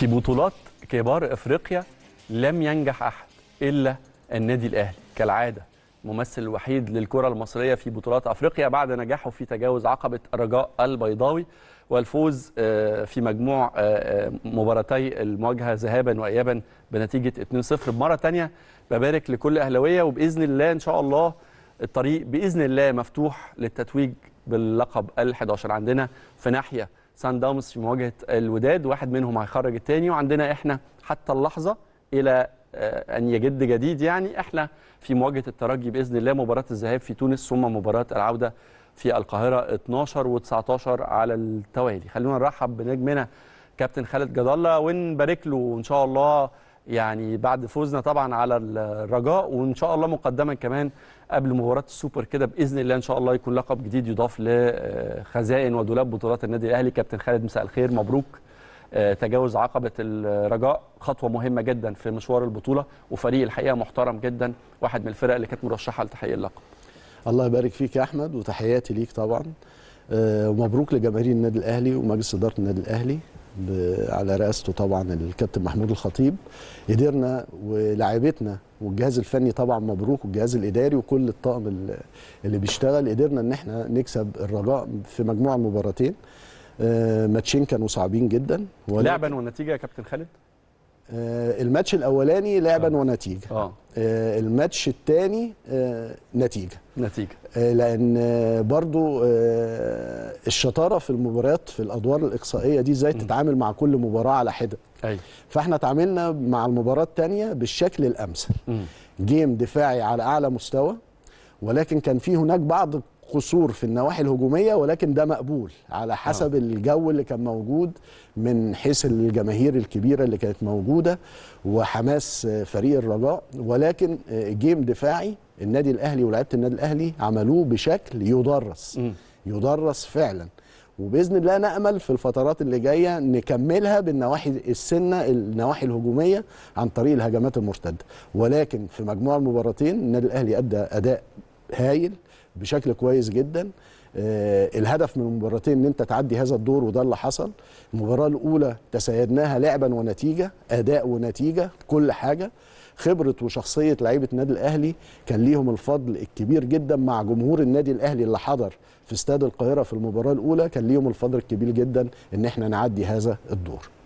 في بطولات كبار افريقيا لم ينجح احد الا النادي الاهلي كالعاده الممثل الوحيد للكره المصريه في بطولات افريقيا بعد نجاحه في تجاوز عقبه الرجاء البيضاوي والفوز آه، في مجموع آه، آه، مباراتي المواجهه ذهابا وايابا بنتيجه 2-0 مره ثانيه ببارك لكل اهلاويه وباذن الله ان شاء الله الطريق باذن الله مفتوح للتتويج باللقب ال11 عندنا في ناحيه سان داونز في مواجهه الوداد واحد منهم هيخرج الثاني وعندنا احنا حتى اللحظه الى آه، ان يجد جديد يعني احنا في مواجهه الترجي باذن الله مباراه الذهاب في تونس ثم مباراه العوده في القاهره 12 و19 على التوالي خلونا نرحب بنجمنا كابتن خالد جد الله ونبارك له ان شاء الله يعني بعد فوزنا طبعا على الرجاء وان شاء الله مقدما كمان قبل مباراه السوبر كده باذن الله ان شاء الله يكون لقب جديد يضاف لخزائن ودولاب بطولات النادي الاهلي كابتن خالد مساء الخير مبروك آه، تجاوز عقبه الرجاء خطوه مهمه جدا في مشوار البطوله وفريق الحقيقه محترم جدا واحد من الفرق اللي كانت مرشحه لتحقيق اللقب الله يبارك فيك يا احمد وتحياتي ليك طبعا آه، ومبروك لجماهير النادي الاهلي ومجلس اداره النادي الاهلي على رئاسته طبعا الكابتن محمود الخطيب قدرنا ولاعيبتنا والجهاز الفني طبعا مبروك والجهاز الاداري وكل الطاقم اللي بيشتغل قدرنا ان احنا نكسب الرجاء في مجموعه مباراتين آه، ماتشين كانوا صعبين جدا لعبا والنتيجه يا كابتن خالد آه، الماتش الاولاني لعبا آه. ونتيجه آه. آه، الماتش الثاني نتيجه نتيجه لان برضو الشطاره في المباريات في الادوار الاقصائيه دي ازاي تتعامل مع كل مباراه على حده أي. أيوة. فاحنا تعاملنا مع المباراه الثانيه بالشكل الامثل جيم دفاعي على اعلى مستوى ولكن كان في هناك بعض قصور في النواحي الهجوميه ولكن ده مقبول على آه. حسب آه. الجو اللي كان موجود من حيث الجماهير الكبيره اللي كانت موجوده وحماس فريق الرجاء ولكن جيم دفاعي النادي الاهلي ولاعيبه النادي الاهلي عملوه بشكل يدرس م. يدرس فعلا وباذن الله نامل في الفترات اللي جايه نكملها بالنواحي السنه النواحي الهجوميه عن طريق الهجمات المرتده ولكن في مجموع المباراتين النادي الاهلي ادى اداء هايل بشكل كويس جدا آه، الهدف من المباراتين ان انت تعدي هذا الدور وده اللي حصل المباراه الاولى تسيدناها لعبا ونتيجه اداء ونتيجه كل حاجه خبره وشخصيه لعيبه النادي الاهلي كان ليهم الفضل الكبير جدا مع جمهور النادي الاهلي اللي حضر في استاد القاهره في المباراه الاولى كان ليهم الفضل الكبير جدا ان احنا نعدي هذا الدور